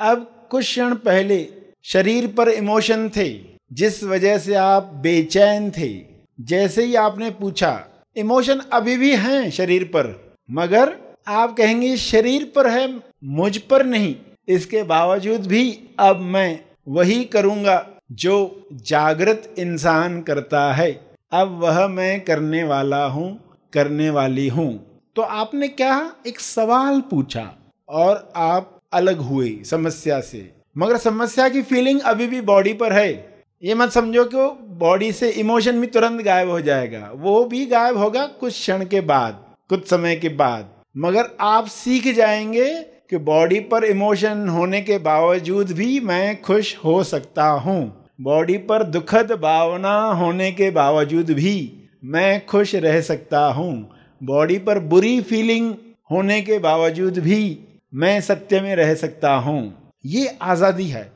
अब कुछ क्षण पहले शरीर पर इमोशन थे जिस वजह से आप बेचैन थे जैसे ही आपने पूछा इमोशन अभी भी हैं शरीर पर मगर आप कहेंगे शरीर पर है मुझ पर नहीं इसके बावजूद भी अब मैं वही करूंगा जो जागृत इंसान करता है अब वह मैं करने वाला हूँ करने वाली हूँ तो आपने क्या एक सवाल पूछा और आप अलग हुए समस्या से मगर समस्या की फीलिंग अभी भी बॉडी पर है ये मत समझो कि बॉडी से इमोशन भी तुरंत गायब हो जाएगा वो भी गायब होगा कुछ क्षण के बाद कुछ समय के बाद मगर आप सीख जाएंगे कि बॉडी पर इमोशन होने के बावजूद भी मैं खुश हो सकता हूँ बॉडी पर दुखद भावना होने के बावजूद भी मैं खुश रह सकता हूँ बॉडी पर बुरी फीलिंग होने के बावजूद भी मैं सत्य में रह सकता हूँ ये आज़ादी है